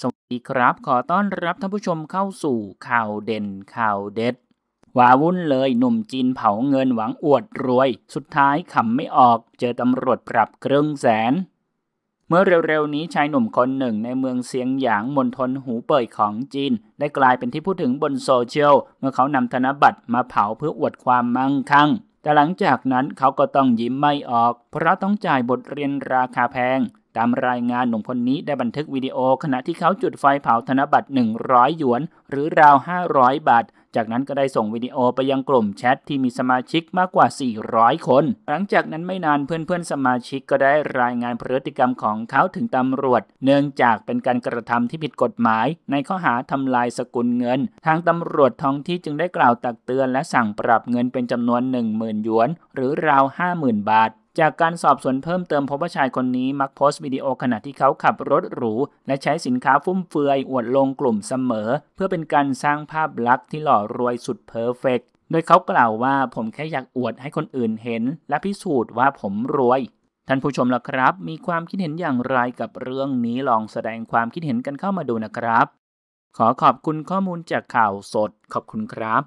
สวัสดีครับขอต้อนรับท่านผู้ชมเข้าสู่ข่าวเด่นข่าวเด็ด วาวุ่นเลยหนุ่มจีนเผาเงินหวังอวดรวย สุดท้ายขำไม่ออก เจอตำรวจปรับเครื่องแสน เมื่อเร็วๆนี้ชายหนุ่มคนหนึ่งในเมืองเซียงหยางมณฑลหูเป่ยของจีน ได้กลายเป็นที่พูดถึงบนโซเชียลเมื่อเขานำธนบัตรมาเผาเพื่ออวดความมั่งคั่ง แต่หลังจากนั้นเขาก็ต้องยิ้มไม่ออก เพราะต้องจ่ายบทเรียนราคาแพงตามรายงานหนุ่มคนนี้ได้บันทึกวิดีโอขณะที่เขาจุดไฟเผาธนบัตร 100 หยวน หรือราว 500 บาท จากนั้นก็ได้ส่งวิดีโอไปยังกลุ่มแชทที่มีสมาชิกมากกว่า 400 คน หลังจากนั้นไม่นานเพื่อนๆสมาชิกก็ได้รายงานพฤติกรรมของเขาถึงตำรวจ เนื่องจากเป็นการกระทำที่ผิดกฎหมายในข้อหาทำลายสกุลเงิน ทางตำรวจท้องที่จึงได้กล่าวตักเตือนและสั่งปรับเงินเป็นจำนวน 10,000 หยวน หรือราว 50,000 บาทจากการสอบสวนเพิ่มเติมพบว่าชายคนนี้มักโพสต์วิดีโอขณะที่เขาขับรถหรูและใช้สินค้าฟุ่มเฟือยอวดลงกลุ่มเสมอเพื่อเป็นการสร้างภาพลักษณ์ที่หล่อรวยสุดเพอร์เฟกต์โดยเขากล่าวว่าผมแค่อยากอวดให้คนอื่นเห็นและพิสูจน์ว่าผมรวย ท่านผู้ชมล่ะครับมีความคิดเห็นอย่างไรกับเรื่องนี้ลองแสดงความคิดเห็นกันเข้ามาดูนะครับ ขอขอบคุณข้อมูลจากข่าวสดขอบคุณครับ